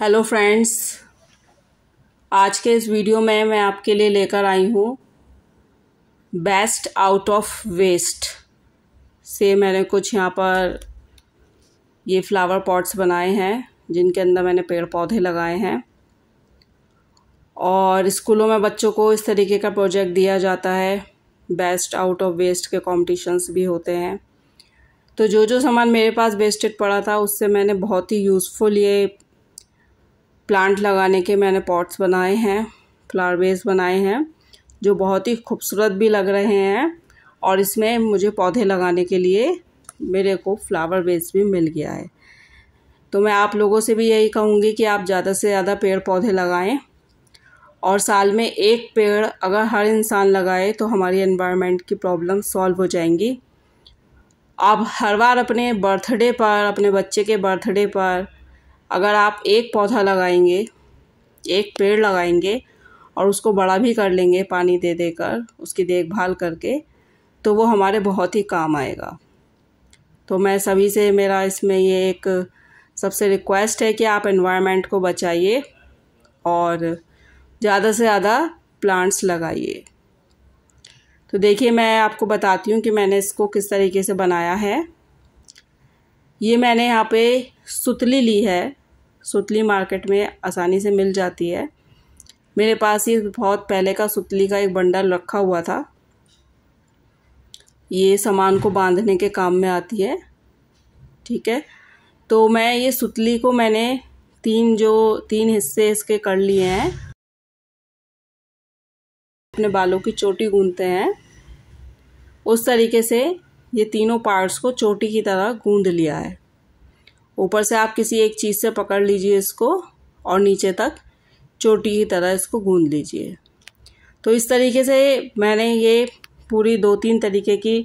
hello friends आज के इस वीडियो में मैं आपके लिए लेकर आई हूँ बेस्ट आउट ऑफ वेस्ट से मैंने कुछ यहाँ पर ये फ्लावर पॉट्स बनाए हैं जिनके अंदर मैंने पेड़ पौधे लगाए हैं और स्कूलों में बच्चों को इस तरीके का प्रोजेक्ट दिया जाता है बेस्ट आउट ऑफ वेस्ट के कॉम्पिटिशन्स भी होते हैं तो जो जो सामान मेरे पास वेस्टेड पड़ा था उससे मैंने बहुत ही यूज़फुल ये प्लांट लगाने के मैंने पॉट्स बनाए हैं फ्लावर बेस बनाए हैं जो बहुत ही खूबसूरत भी लग रहे हैं और इसमें मुझे पौधे लगाने के लिए मेरे को फ्लावर बेस भी मिल गया है तो मैं आप लोगों से भी यही कहूँगी कि आप ज़्यादा से ज़्यादा पेड़ पौधे लगाएं और साल में एक पेड़ अगर हर इंसान लगाए तो हमारी एनवायरनमेंट की प्रॉब्लम सॉल्व हो जाएंगी आप हर बार अपने बर्थडे पर अपने बच्चे के बर्थडे पर अगर आप एक पौधा लगाएंगे एक पेड़ लगाएंगे और उसको बड़ा भी कर लेंगे पानी दे देकर उसकी देखभाल करके तो वो हमारे बहुत ही काम आएगा तो मैं सभी से मेरा इसमें ये एक सबसे रिक्वेस्ट है कि आप इन्वायरमेंट को बचाइए और ज़्यादा से ज़्यादा प्लांट्स लगाइए तो देखिए मैं आपको बताती हूँ कि मैंने इसको किस तरीके से बनाया है ये मैंने यहाँ पे सुतली ली है सुतली मार्केट में आसानी से मिल जाती है मेरे पास ये बहुत पहले का सुतली का एक बंडल रखा हुआ था ये सामान को बांधने के काम में आती है ठीक है तो मैं ये सुतली को मैंने तीन जो तीन हिस्से इसके कर लिए हैं अपने बालों की चोटी गूंथते हैं उस तरीके से ये तीनों पार्ट्स को चोटी की तरह गूंद लिया है ऊपर से आप किसी एक चीज़ से पकड़ लीजिए इसको और नीचे तक चोटी की तरह इसको गूंद लीजिए तो इस तरीके से मैंने ये पूरी दो तीन तरीके की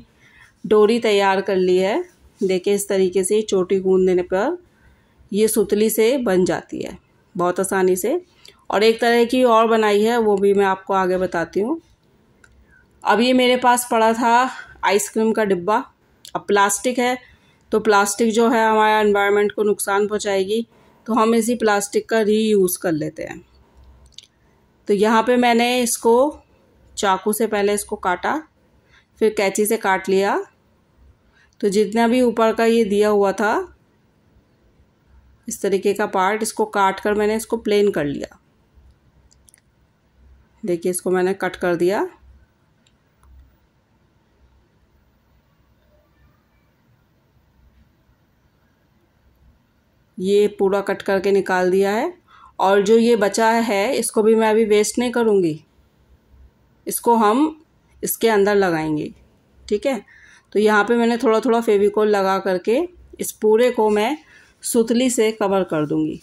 डोरी तैयार कर ली है देखिए इस तरीके से चोटी गूंद देने पर ये सुतली से बन जाती है बहुत आसानी से और एक तरह की और बनाई है वो भी मैं आपको आगे बताती हूँ अब ये मेरे पास पड़ा था आइसक्रीम का डिब्बा अब प्लास्टिक है तो प्लास्टिक जो है हमारे एनवायरनमेंट को नुकसान पहुंचाएगी तो हम इसी प्लास्टिक का रीयूज़ कर लेते हैं तो यहाँ पे मैंने इसको चाकू से पहले इसको काटा फिर कैची से काट लिया तो जितना भी ऊपर का ये दिया हुआ था इस तरीके का पार्ट इसको काट कर मैंने इसको प्लेन कर लिया देखिए इसको मैंने कट कर दिया ये पूरा कट करके निकाल दिया है और जो ये बचा है इसको भी मैं अभी वेस्ट नहीं करूँगी इसको हम इसके अंदर लगाएंगे ठीक है तो यहाँ पे मैंने थोड़ा थोड़ा फेविकोल लगा करके इस पूरे को मैं सुतली से कवर कर दूँगी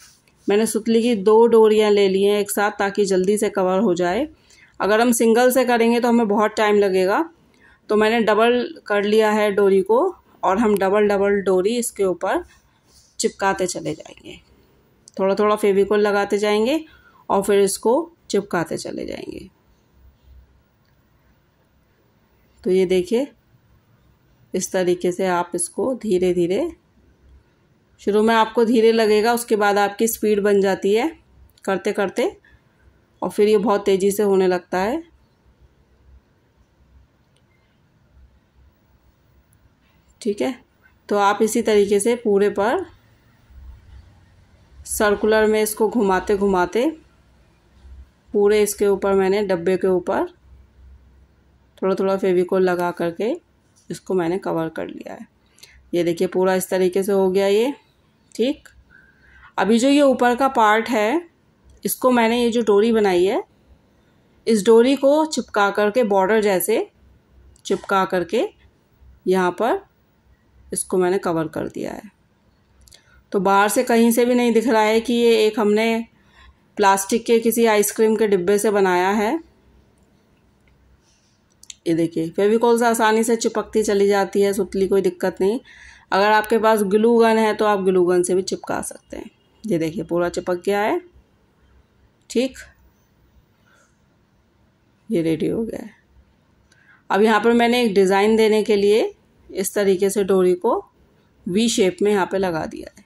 मैंने सुतली की दो डोरियाँ ले ली हैं एक साथ ताकि जल्दी से कवर हो जाए अगर हम सिंगल से करेंगे तो हमें बहुत टाइम लगेगा तो मैंने डबल कर लिया है डोरी को और हम डबल डबल डोरी इसके ऊपर चिपकाते चले जाएंगे थोड़ा थोड़ा फेविकोल लगाते जाएंगे और फिर इसको चिपकाते चले जाएंगे तो ये देखिए इस तरीके से आप इसको धीरे धीरे शुरू में आपको धीरे लगेगा उसके बाद आपकी स्पीड बन जाती है करते करते और फिर ये बहुत तेज़ी से होने लगता है ठीक है तो आप इसी तरीके से पूरे पर सर्कुलर में इसको घुमाते घुमाते पूरे इसके ऊपर मैंने डब्बे के ऊपर थोड़ा थोड़ा फेविकोल लगा करके इसको मैंने कवर कर लिया है ये देखिए पूरा इस तरीके से हो गया ये ठीक अभी जो ये ऊपर का पार्ट है इसको मैंने ये जो डोरी बनाई है इस डोरी को चिपका करके बॉर्डर जैसे चिपका करके यहाँ पर इसको मैंने कवर कर दिया है तो बाहर से कहीं से भी नहीं दिख रहा है कि ये एक हमने प्लास्टिक के किसी आइसक्रीम के डिब्बे से बनाया है ये देखिए फेविकोल से आसानी से चिपकती चली जाती है सुतली कोई दिक्कत नहीं अगर आपके पास ग्लू गन है तो आप ग्लू गन से भी चिपका सकते हैं ये देखिए पूरा चिपक गया है ठीक ये रेडी हो गया है अब यहाँ पर मैंने एक डिज़ाइन देने के लिए इस तरीके से डोरी को वी शेप में यहाँ पे लगा दिया है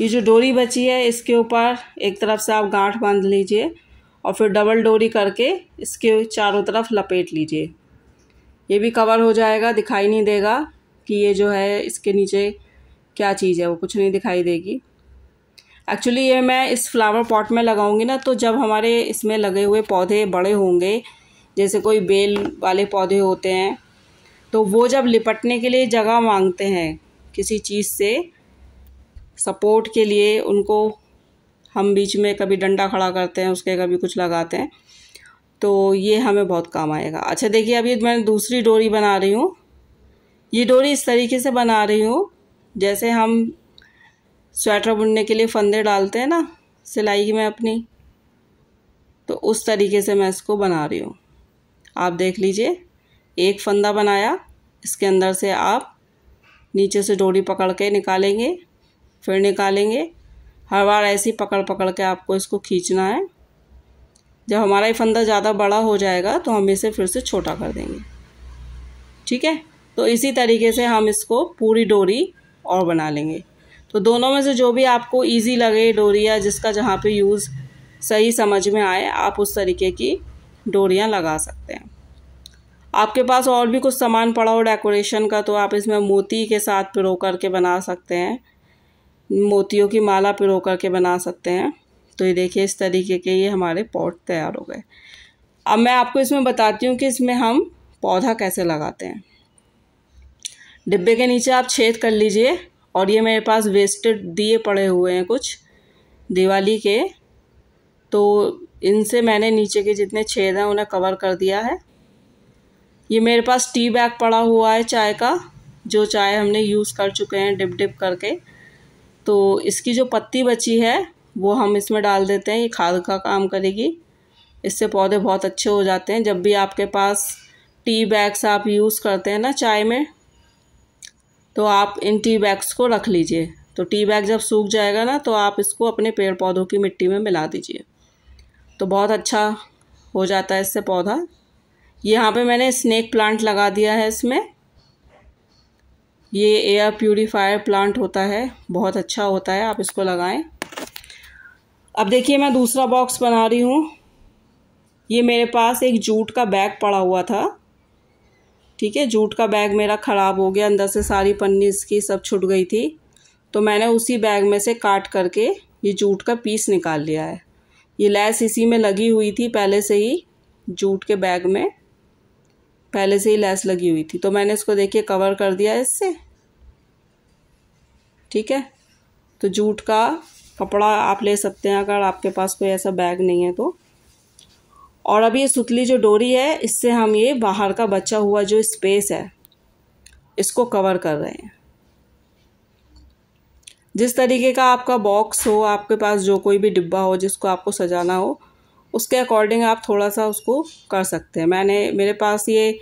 ये जो डोरी बची है इसके ऊपर एक तरफ से आप गांठ बांध लीजिए और फिर डबल डोरी करके इसके चारों तरफ लपेट लीजिए ये भी कवर हो जाएगा दिखाई नहीं देगा कि ये जो है इसके नीचे क्या चीज़ है वो कुछ नहीं दिखाई देगी एक्चुअली ये मैं इस फ्लावर पॉट में लगाऊंगी ना तो जब हमारे इसमें लगे हुए पौधे बड़े होंगे जैसे कोई बेल वाले पौधे होते हैं तो वो जब लिपटने के लिए जगह मांगते हैं किसी चीज़ से सपोर्ट के लिए उनको हम बीच में कभी डंडा खड़ा करते हैं उसके कभी कुछ लगाते हैं तो ये हमें बहुत काम आएगा अच्छा देखिए अभी मैं दूसरी डोरी बना रही हूँ ये डोरी इस तरीके से बना रही हूँ जैसे हम स्वेटर बुनने के लिए फंदे डालते हैं ना सिलाई की मैं अपनी तो उस तरीके से मैं इसको बना रही हूँ आप देख लीजिए एक फंदा बनाया इसके अंदर से आप नीचे से डोरी पकड़ के निकालेंगे फिर निकालेंगे हर बार ऐसे पकड़ पकड़ के आपको इसको खींचना है जब हमारा ये फंदा ज़्यादा बड़ा हो जाएगा तो हम इसे फिर से छोटा कर देंगे ठीक है तो इसी तरीके से हम इसको पूरी डोरी और बना लेंगे तो दोनों में से जो भी आपको इजी लगे डोरी या जिसका जहाँ पे यूज़ सही समझ में आए आप उस तरीके की डोरियाँ लगा सकते हैं आपके पास और भी कुछ सामान पड़ा हो डेकोरेशन का तो आप इसमें मोती के साथ पिरो करके बना सकते हैं मोतियों की माला पिरो करके बना सकते हैं तो ये देखिए इस तरीके के ये हमारे पॉट तैयार हो गए अब मैं आपको इसमें बताती हूँ कि इसमें हम पौधा कैसे लगाते हैं डिब्बे के नीचे आप छेद कर लीजिए और ये मेरे पास वेस्टेड दिए पड़े हुए हैं कुछ दिवाली के तो इनसे मैंने नीचे के जितने छेद हैं उन्हें कवर कर दिया है ये मेरे पास टी बैग पड़ा हुआ है चाय का जो चाय हमने यूज़ कर चुके हैं डिप डिप करके तो इसकी जो पत्ती बची है वो हम इसमें डाल देते हैं ये खाद का काम करेगी इससे पौधे बहुत अच्छे हो जाते हैं जब भी आपके पास टी बैग्स आप यूज़ करते हैं ना चाय में तो आप इन टी बैग्स को रख लीजिए तो टी बैग जब सूख जाएगा ना तो आप इसको अपने पेड़ पौधों की मिट्टी में मिला दीजिए तो बहुत अच्छा हो जाता है इससे पौधा यहाँ पे मैंने स्नैक प्लांट लगा दिया है इसमें ये एयर प्योरीफायर प्लांट होता है बहुत अच्छा होता है आप इसको लगाएं अब देखिए मैं दूसरा बॉक्स बना रही हूँ ये मेरे पास एक जूट का बैग पड़ा हुआ था ठीक है जूट का बैग मेरा ख़राब हो गया अंदर से सारी पन्नी इसकी सब छुट गई थी तो मैंने उसी बैग में से काट करके ये जूट का पीस निकाल लिया है ये लैस इसी में लगी हुई थी पहले से ही जूट के बैग में पहले से ही लैस लगी हुई थी तो मैंने इसको देखिए कवर कर दिया इससे ठीक है तो जूट का कपड़ा आप ले सकते हैं अगर आपके पास कोई ऐसा बैग नहीं है तो और अब ये सुतली जो डोरी है इससे हम ये बाहर का बचा हुआ जो स्पेस है इसको कवर कर रहे हैं जिस तरीके का आपका बॉक्स हो आपके पास जो कोई भी डिब्बा हो जिसको आपको सजाना हो उसके अकॉर्डिंग आप थोड़ा सा उसको कर सकते हैं मैंने मेरे पास ये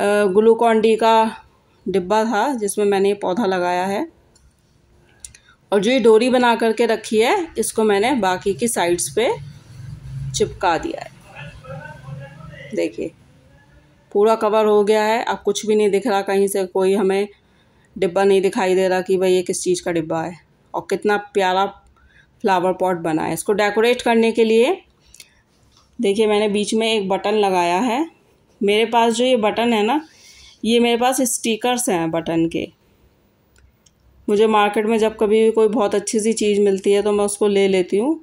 ग्लूकॉन डी का डिब्बा था जिसमें मैंने ये पौधा लगाया है और जो ये डोरी बना करके रखी है इसको मैंने बाकी की साइड्स पे चिपका दिया है देखिए पूरा कवर हो गया है अब कुछ भी नहीं दिख रहा कहीं से कोई हमें डिब्बा नहीं दिखाई दे रहा कि भाई ये किस चीज़ का डिब्बा है और कितना प्यारा फ्लावर पॉट बना है इसको डेकोरेट करने के लिए देखिए मैंने बीच में एक बटन लगाया है मेरे पास जो ये बटन है ना ये मेरे पास स्टिकर्स हैं बटन के मुझे मार्केट में जब कभी भी कोई बहुत अच्छी सी चीज़ मिलती है तो मैं उसको ले लेती हूँ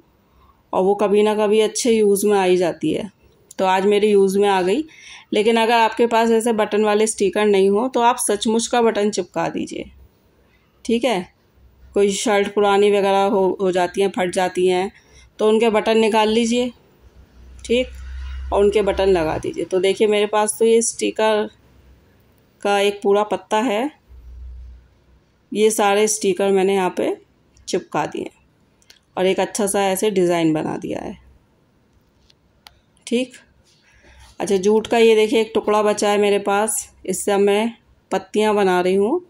और वो कभी ना कभी अच्छे यूज़ में आई जाती है तो आज मेरे यूज़ में आ गई लेकिन अगर आपके पास ऐसे बटन वाले स्टिकर नहीं हो तो आप सचमुच का बटन चिपका दीजिए ठीक है कोई शर्ट पुरानी वगैरह हो हो जाती हैं फट जाती हैं तो उनके बटन निकाल लीजिए ठीक और उनके बटन लगा दीजिए तो देखिए मेरे पास तो ये स्टिकर का एक पूरा पत्ता है ये सारे स्टिकर मैंने यहाँ पे चिपका दिए और एक अच्छा सा ऐसे डिज़ाइन बना दिया है ठीक अच्छा जूट का ये देखिए एक टुकड़ा बचा है मेरे पास इससे अब मैं पत्तियाँ बना रही हूँ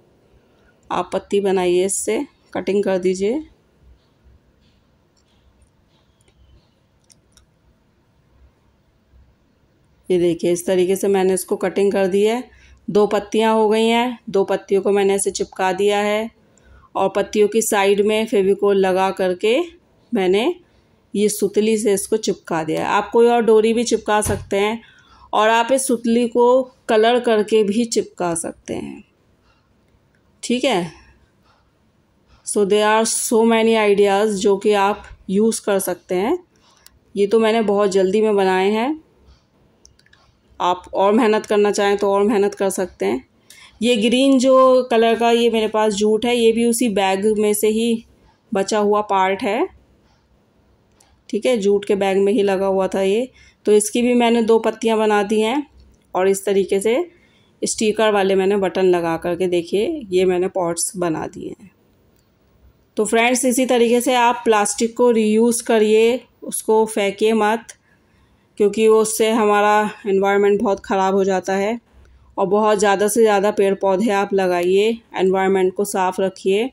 आप पत्ती बनाइए इससे कटिंग कर दीजिए ये देखिए इस तरीके से मैंने इसको कटिंग कर दी है दो पत्तियाँ हो गई हैं दो पत्तियों को मैंने ऐसे चिपका दिया है और पत्तियों की साइड में फेविकोल लगा करके मैंने ये सुतली से इसको चिपका दिया है आप कोई और डोरी भी चिपका सकते हैं और आप इस सुतली को कलर करके भी चिपका सकते हैं ठीक है so they are so many ideas जो कि आप यूज़ कर सकते हैं ये तो मैंने बहुत जल्दी में बनाए हैं आप और मेहनत करना चाहें तो और मेहनत कर सकते हैं ये ग्रीन जो कलर का ये मेरे पास जूट है ये भी उसी बैग में से ही बचा हुआ पार्ट है ठीक है जूट के बैग में ही लगा हुआ था ये तो इसकी भी मैंने दो पत्तियाँ बना दी हैं और इस तरीके से स्टीकर वाले मैंने बटन लगा करके देखिए ये मैंने पॉट्स बना दिए हैं तो फ्रेंड्स इसी तरीके से आप प्लास्टिक को रीयूज़ करिए उसको फेंके मत क्योंकि उससे हमारा एनवायरनमेंट बहुत ख़राब हो जाता है और बहुत ज़्यादा से ज़्यादा पेड़ पौधे आप लगाइए एनवायरनमेंट को साफ़ रखिए